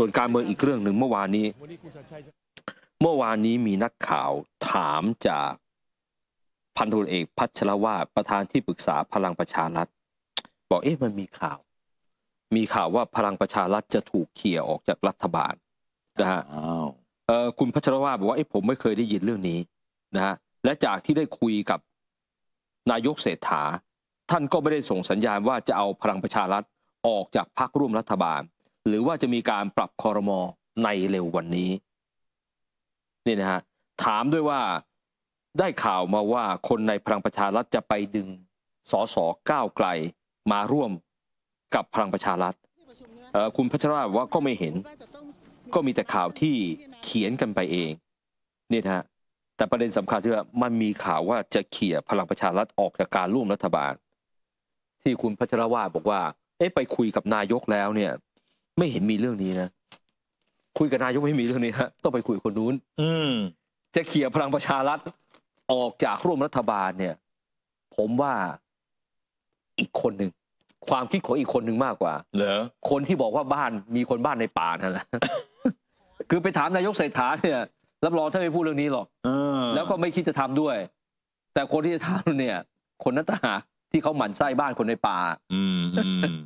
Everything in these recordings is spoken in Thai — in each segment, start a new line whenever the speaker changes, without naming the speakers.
ส่วนการเมืองอีกเรื่องหนึ่งเมื่อวานนี้ เมื่อวานนี้มีนักข่าวถามจากพันธุ์เอกพัชรวาประธานที่ปรึกษาพลังประชารัฐ บอกเอ๊ะมันมีข่าว มีข่าวว่าพลังประชารัฐจะถูกเขี่ยออกจากรัฐบาลนะฮะคุณพัชรวาบอกว่าเอ๊ะผมไม่เคยได้ยินเรื่องนี้นะฮะและจากที่ได้คุยกับนายกเศรษฐา ท่านก็ไม่ได้ส่งสัญญาณว่าจะเอาพลังประชารัฐออกจากพรรคร่วมรัฐบาลหรือว่าจะมีการปรับคอรมอในเร็ววันนี้นี่นะฮะถามด้วยว่าได้ข่าวมาว่าคนในพลังประชารัฐจะไปดึงสสก้าวไกลมาร่วมกับพลังประชารัฐคุณพัชราว่าก็ไม่เห็น ก็มีแต่ข่าวที่เขียนกันไปเองนี่นะฮะแต่ประเด็นสำคัญที่ว่ามันมีข่าวว่าจะเขี่ยพลังประชารัฐออกจากการร่วมรัฐบาล ที่คุณพัชรวาบอกว่า เอ๊ะไปคุยกับนายกแล้วเนี่ยไม่เห็นมีเรื่องนี้นะคุยกับนายกไม่มีเรื่องนี้ฮะต้องไปคุยคนนู้นอืม จะเขี่ยพลังประชารัฐออกจากร่วมรัฐบาล เนี่ย ผมว่าอีกคนหนึ่งความคิดของอีกคนหนึ่งมากกว่าเหรอคนที่บอกว่าบ้านมีคนบ้านในป่านั่นแหละคือไปถามนายกเศรษฐาเนี่ยรับรองถ้าไม่พูดเรื่องนี้หรอกแล้วก็ไม่คิดจะทำด้วย แต่คนที่จะทำเนี่ย คนนั้นตาหาที่เขาหมั่นไส้บ้า
นคนในป่า อืม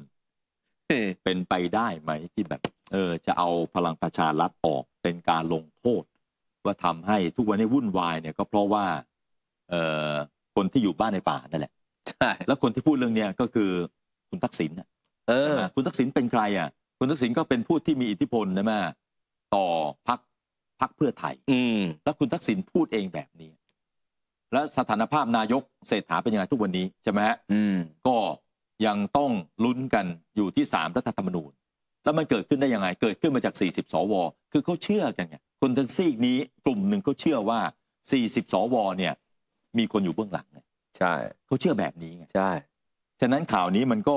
เป็นไปได้ไหมที่แบบเออจะเอาพลังประชารัฐออกเป็นการลงโทษว่าทำให้ทุกวันนี้วุ่นวายเนี่ยก็เพราะว่า เออคนที่อยู่บ้านในป่านั่นแหละใช่แล้วคนที่พูดเรื่องเนี้ยก็คือคุณทักษิณเออ คุณทักษิณเป็นใครอ่ะ คุณทักษิณก็เป็นผู้ที่มีอิทธิพลนะแม่ต่อพักพักเพื่อไทยอืมแล้วคุณทักษิณพูดเองแบบนี้ แล้วสถานภาพนายกเศรษฐาเป็นยังไงทุกวันนี้ใช่ไหมฮะอืมก็ยังต้องลุ้นกันอยู่ที่สามรัฐธรรมนูญ แล้วมันเกิดขึ้นได้ยังไง เกิดขึ้นมาจาก40สวคือเขาเชื่อกันไงคนทั้งซีกนี้กลุ่มหนึ่งเขาเชื่อว่า 40สวเนี่ย มีคนอยู่เบื้องหลังเนี่ยใช่เขาเชื่อแบบนี้ไงใช่ ฉะนั้นข่าวนี้มันก็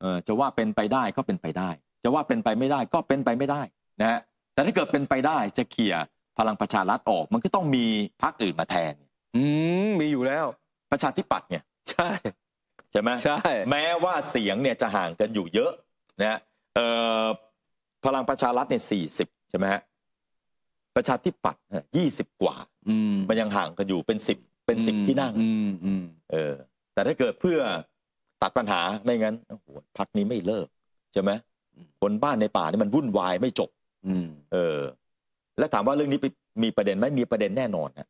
เออจะว่าเป็นไปได้ก็เป็นไปได้ จะว่าเป็นไปไม่ได้ก็เป็นไปไม่ได้นะฮะแต่ถ้าเกิดเป็นไปได้จะเขี่ยพลังประชารัฐออก มันก็ต้องมีพรรคอื่นมาแทนอืมมีอยู่แล้วประชาธิปัตย์เนี่ยใช่ใช่ไหมใช่ แม้ว่าเสียงเนี่ยจะห่างกันอยู่เยอะนะพลังประชารัฐเนี่ยสี่สิบใช่ไหมฮะประชาธิปัตย์ยี่สิบกว่ามันยังห่างกันอยู่เป็นสิบเป็นสิบที่นั่งเออ แต่ถ้าเกิดเพื่อตัดปัญหาไม่งั้นโอ้โหพักนี้ไม่เลิกใช่ไหมคนบ้านในป่านี่มันวุ่นวายไม่จบเออ แล้วถามว่าเรื่องนี้มีประเด็นไหมมีประเด็นแน่นอนฮะ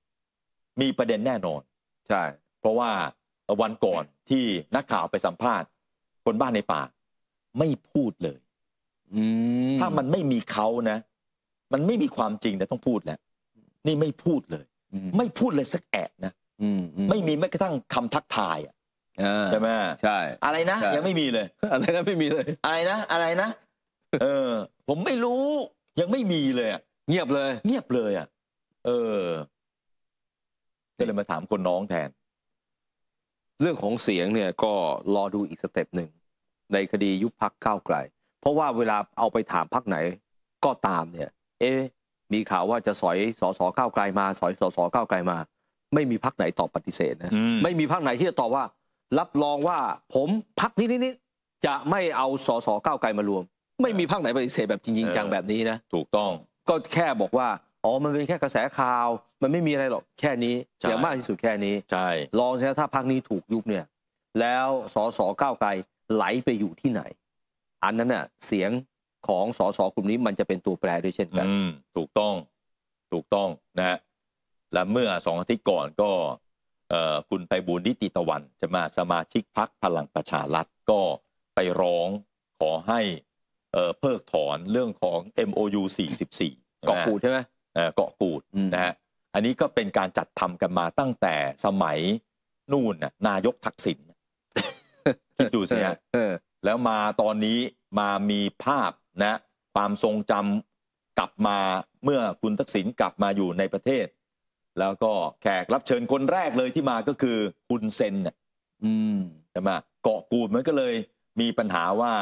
มีประเด็นแน่นอน ใช่ เพราะว่าวันก่อนที่นักข่าวไปสัมภาษณ์ คนบ้านในป่า ไม่พูดเลยถ้ามันไม่มีเขานะ มันไม่มีความจริงนะต้องพูดแหละนี่ไม่พูดเลย ไม่พูดเลยสักแอะนะไม่มีแม้กระทั่งคำทักทายอ่ะใช่ไหมใช่ อะไรนะยังไม่มีเลย อะไรนะไม่มีเลยอะไรนะอะไรนะเออ ผมไม่รู้ ยังไม่มีเลยเงียบเลย เงียบเลยอ่ะ เออก็เลยมาถามคนน้องแทนเรื่องของเสียงเนี่ยก็
รอดูอีกสเต็ปหนึ่งในคดียุบพักก้าวไกลเพราะว่าเวลาเอาไปถามพักไหนก็ตามเนี่ยเอ๊มีข่าวว่าจะสอยสอสอก้าวไกลมาสอยสอสอก้าวไกลมา ไม่มีพักไหนตอบปฏิเสธนะไม่มีพักไหนที่จะตอบว่ารับรองว่าผมพักนี้นี้จะไม่เอาสอสอก้าวไกลมารวม ไม่มีพักไหนปฏิเสธแบบจริงจังแบบนี้นะถูกต้องก็แค่บอกว่าอ๋อ มันเป็นแค่กระแสข่าว มันไม่มีอะไรหรอก แค่นี้อย่างมากที่สุดแค่นี้ ใช่ลองใช่ถ้าพักนี้ถูกยุบเนี่ย แล้วสสก้าวไกล ไหลไปอยู่ที่ไหน อันนั้นน่ะ เสียงของสส ก
ลุ่มนี้มันจะเป็นตัวแปรด้วยเช่นกัน ถูกต้อง ถูกต้องนะฮะและเมื่อสองอาทิตย์ก่อนก็ คุณไปบูญนิติตะวันจะมาสมาชิกพักพลังประชารัฐก็ไปร้องขอให้เพิกถอนเรื่องของ MOU 44กาะกูดใช่ไหมเกาะกูดนะฮะอันนี้ก็เป็นการจัดทำกันมาตั้งแต่สมัยนู่นนายกทักษิณคิดดูสิฮะแล้วมาตอนนี้มามีภาพนะ ความทรงจำกลับมาเมื่อคุณทักษิณกลับมาอยู่ในประเทศ แล้วก็แขกรับเชิญคนแรกเลยที่มาก็คือคุณเซนนีใช่ไหมเกาะกูดมันก็เลยมีปัญหาว่า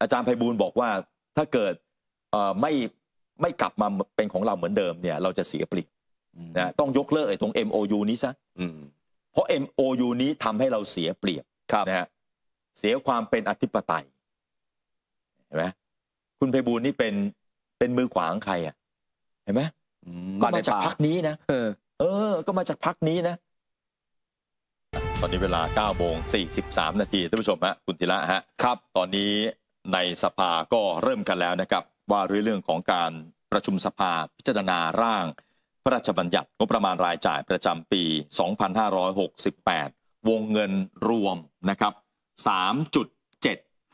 อาจารย์ไพบูลบอกว่าถ้าเกิดไม่ไม่กลับมา เป็นของเราเหมือนเดิมเนี่ยเราจะเสียเปรียบนะต้องยกเลิกไอ้ตรง MOU นี้ซะเพราะ MOU นี้ทำให้เราเสียเปรียบนะฮะเสียความเป็นอธิปไตยเห็นไหมคุณเพบูลนี่เป็นเป็นมือขวางใครอ่ะเห็นไหมก็มาจากพักนี้นะเออก็มาจากพักนี้นะตอนนี้เวลา9โมง43นาทีท่านผู้ชมฮะคุณธีระฮะครับ ตอนนี้ในสภาก็เริ่มกันแล้วนะครับว่าด้วยเรื่องของการประชุมสภาพิจารณาร่าง พระราชบัญญัติงบประมาณรายจ่ายประจำปี 2568 วงเงินรวมนะครับ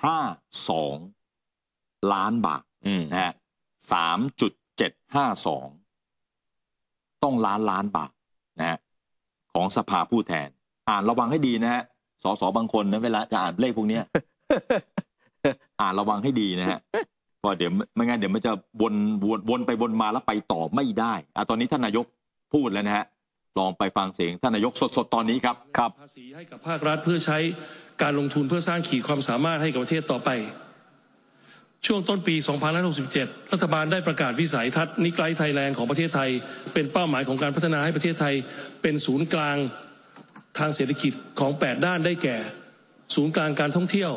3.752 ล้านบาทนะฮะ 3.752 ต้องล้านล้านบาทนะฮะของสภาผู้แทน อ่านระวังให้ดีนะฮะ สสบางคนนะเวลาจะอ่านเลขพวกนี้ อ่านระวังให้ดีนะฮะพราะเดี๋ยวไม่งั้นเดี๋ยวมันจะวนวนวนไปวนมาแล้วไปต่อไม่ได้อะตอนนี้ท่านนายกพูดแล้วนะฮะลองไปฟังเสียงท่านนายกสดๆตอนนี้ครับครับภาษีให้
กับภาครัฐเพื่อใช้การลงทุนเพื่อสร้างขีดความสามารถให้กับประเทศต่อไป ช่วงต้นปี2567 รัฐบาลได้ประกาศวิสัยทัศน์นิกาลไทยแลนด์ของประเทศไทย เป็นเป้าหมายของการพัฒนาให้ประเทศไทยเป็นศูนย์กลางทางเศรษฐกิจของ 8 ด้านได้แก่ ศูนย์กลางการท่องเที่ยว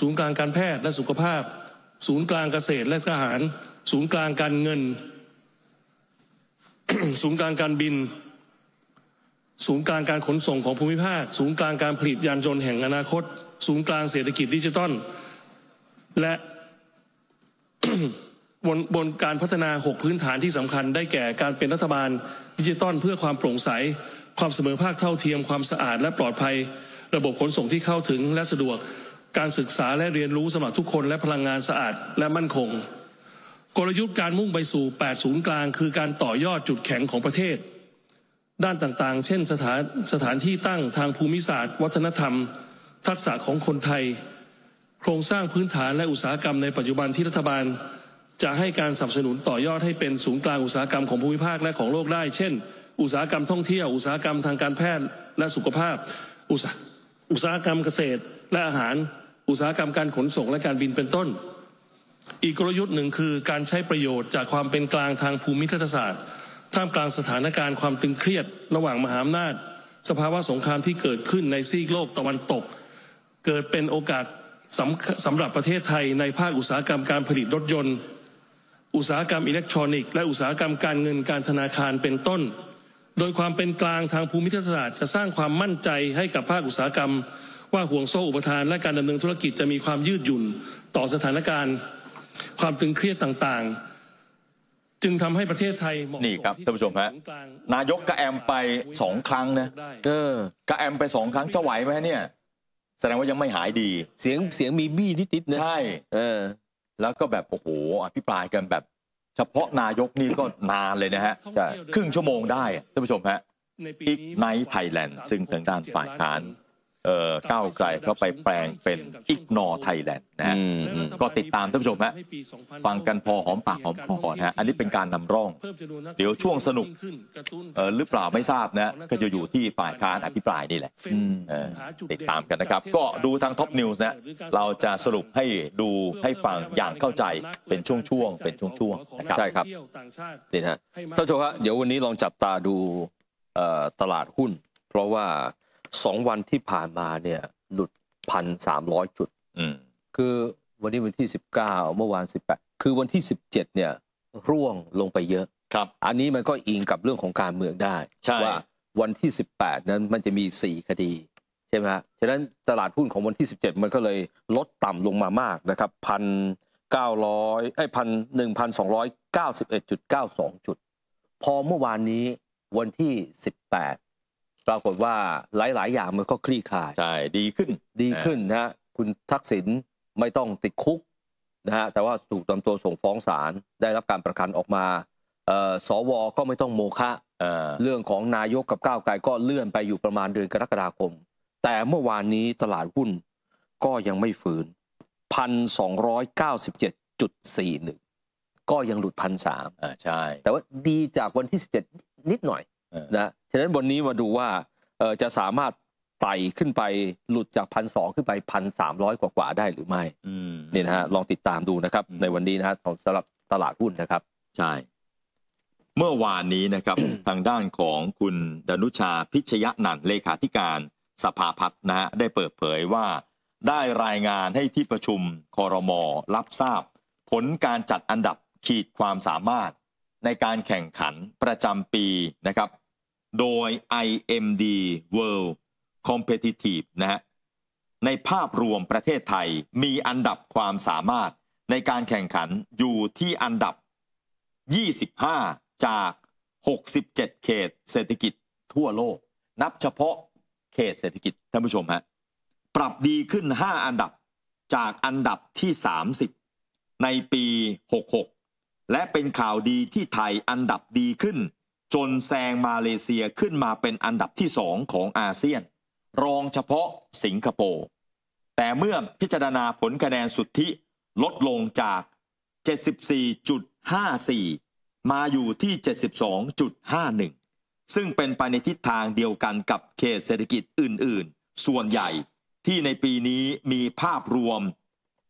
ศูนย์กลางการแพทย์และสุขภาพศูนย์กลางเกษตรและทหาร ศูนย์กลางการเงิน ศูนย์กลางการบิน ศูนย์กลางการขนส่งของภูมิภาค ศูนย์กลางการผลิตยานยนต์แห่งอนาคต ศูนย์กลางเศรษฐกิจดิจิตอลและบนบนการพัฒนา 6 พื้นฐานที่สำคัญ ได้แก่ การเป็นรัฐบาลดิจิตอลเพื่อความโปร่งใส ความเสมอภาคเท่าเทียม ความสะอาด และปลอดภัย ระบบขนส่งที่เข้าถึงและสะดวกการศึกษาและเรียนรู้สำหรับทุกคนและพลังงานสะอาดและมั่นคง กลยุทธ์การมุ่งไปสู่8ศูนย์กลาง คือการต่อยอดจุดแข็งของประเทศ ด้านต่างๆ เช่นสถานสถานที่ตั้งทางภูมิศาสตร์ วัฒนธรรม ทักษะของคนไทย โครงสร้างพื้นฐานและอุตสาหกรรมในปัจจุบันที่รัฐบาล จะให้การสนับสนุนต่อยอดให้เป็นศูนย์กลางอุตสาหกรรมของภูมิภาคและของโลกได้ เช่น อุตสาหกรรมท่องเที่ยวอุตสาหกรรมทางการแพทย์และสุขภาพ อุตสาหกรรมเกษตรและอาหารอุตสาหกรรมการขนส่งและการบินเป็นต้น อีกกลยุทธ์หนึ่งคือการใช้ประโยชน์ จากความเป็นกลางทางภูมิทัศศาสตร์ ท่ามกลางสถานการณ์ความตึงเครียดระหว่างมหาอำนาจ สภาวะสงครามที่เกิดขึ้นในซีกโลกตะวันตก เกิดเป็นโอกาสสำสำหรับประเทศไทยในภาคอุตสาหกรรมการผลิตรถยนต์ อุตสาหกรรมอิเล็กทรอนิกส์และอุตสาหกรรมการเงินการธนาคารเป็นต้น โดยความเป็นกลางทางภูมิทัศศาสตร์ จะสร้างความมั่นใจให้กับภาคอุตสาหกรรมว่าห่วงโซ่อุปทานและการ ดำเนินธุรกิจจะมีความยืดหยุ่นต่อสถานการณ์ความตึงเครียดต่าง ๆ จึงทำให้ประเทศไทยนี่ครับท่านผู้ชมฮะนายกกระแอมไป
สองครั้งนะเออกระแอมไปสองครั้งจะไหวไหมเนี่ย แสดงว่ายังไม่หายดี เสียงเสียงมีบี้นิดๆนะใช่เออแล้วก็แบบโอ้โหอภิปรายกันแบบ เฉพาะนายกนี่ก็นานเลยนะฮะครึ่งชั่วโมงได้ท่านผู้ชมฮะอีกไนท์ไทยแลนด์ซึ่งทางด้านฝ่ายค้านเอ่อก้าวไกลก็ไปแปลงเป็นอิกนอไทยแลนด์นะฮะก็ติดตามท่านผู้ชมฮะฟังกันพอหอมปากหอมคอฮะอันนี้เป็นการนำร่องเดี๋ยวช่วงสนุก เออหรือเปล่าไม่ทราบนะก็จะอยู่ที่ฝ่ายค้านอภิปรายนี่แหละติดตามกันนะครับ ก็ดูทางท็อปนิวส์นะเราจะสรุปให้ดูให้ฟังอย่างเข้าใจเป็นช่วงๆเป็นช่วงๆนะครับใช่ครับนี่ฮะท่านผู้ชมฮะเดี๋ยววันนี้ลองจับตาดู
ตลาดหุ้น เพราะว่าสองวันที่ผ่านมาเนี่ยหลุดพันสามร้อยจุดคือวันนี้วันที่สิบเก้าเมื่อวานสิบแปดคือวันที่สิบเจ็ดเนี่ยร่วงลงไปเยอะครับ อันนี้มันก็อิงกับเรื่องของการเมืองได้ว่าวันที่สิบแปดนั้นมันจะมีสี่คดีใช่ไหมฮะฉะนั้นตลาดหุ้นของวันที่สิบเจ็ดมันก็เลยลดต่ำลงมามากนะครับพันเก้าร้อยไอ้พันหนึ่งพันสองร้อยเก้าสิบเอ็ดจุดเก้าสองจุด พอเมื่อวานนี้วันที่สิบแปดปรากฏว่าหลาย ๆ อย่างมันก็คลี่คลาย ใช่ ดีขึ้น ดีขึ้นนะฮะคุณทักษิณไม่ต้องติดคุกนะฮะ แต่ว่าถูกตำตัวส่งฟ้องศาล ได้รับการประกันออกมาสวก็ไม่ต้องโมฆะเรื่องของนายกกับก้าวไกลก็เลื่อนไปอยู่ประมาณเดือนกรกฎาคม แต่เมื่อวานนี้ตลาดหุ้นก็ยังไม่ฝืน1,297.41 ก็ยังหลุดพันสามใช่ แต่ว่าดีจากวันที่ 17 นิดหน่อยนะฉะนั้นวันนี้มาดูว่า จะสามารถไต่ขึ้นไปหลุดจากพันสองขึ้นไปพัน
สามร้อยกว่าได้หรือไม่นี่นะฮะ ลองติดตามดูนะครับ ในวันนี้นะฮะสำหรับตลาดหุ้นนะครับ ใช่ เมื่อวานนี้นะครับทางด้านของคุณดนุชาพิชยะนันเลขาธิการสภาพัฒนนะฮะ ได้เปิดเผยว่า ได้รายงานให้ที่ประชุมคอรมอรับทราบ ผลการจัดอันดับขีดความสามารถในการแข่งขันประจำปีนะครับโดย IMD World Competitive นะฮะ ในภาพรวมประเทศไทยมีอันดับความสามารถในการแข่งขันอยู่ที่อันดับ 25 จาก 67 เขตเศรษฐกิจทั่วโลก นับเฉพาะเขตเศรษฐกิจท่านผู้ชมฮะ ปรับดีขึ้น 5 อันดับจากอันดับที่ 30 ในปี 66 และเป็นข่าวดีที่ไทยอันดับดีขึ้นจนแซงมาเลเซียขึ้นมาเป็นอันดับที่สองของอาเซียน รองเฉพาะสิงคโปร์แต่เมื่อพิจารณาผลคะแนนสุทธิลดลงจาก 74.54 มาอยู่ที่ 72.51 ซึ่งเป็นไปในทิศทางเดียวกันกับเขตเศรษฐกิจอื่นๆ ส่วนใหญ่ที่ในปีนี้มีภาพรวม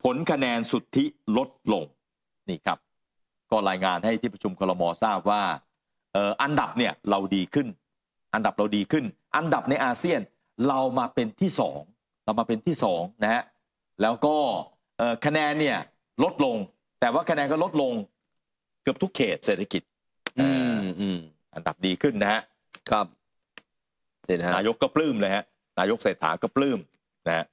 ผลคะแนนสุทธิลดลง นี่ครับ ก็รายงานให้ที่ประชุมคลมทราบว่าอันดับเนี่ยเราดีขึ้น อันดับเราดีขึ้น อันดับในอาเซียนเรามาเป็นที่สอง เรามาเป็นที่สองนะฮะ แล้วก็คะแนนเนี่ยลดลง แต่ว่าคะแนนก็ลดลงเกือบทุกเขตเศรษฐกิจอันดับดีขึ้นนะฮะ ครับนายกก็ปลื้มเลยฮะ นายกเศรษฐาก็ปลื้มนะฮะ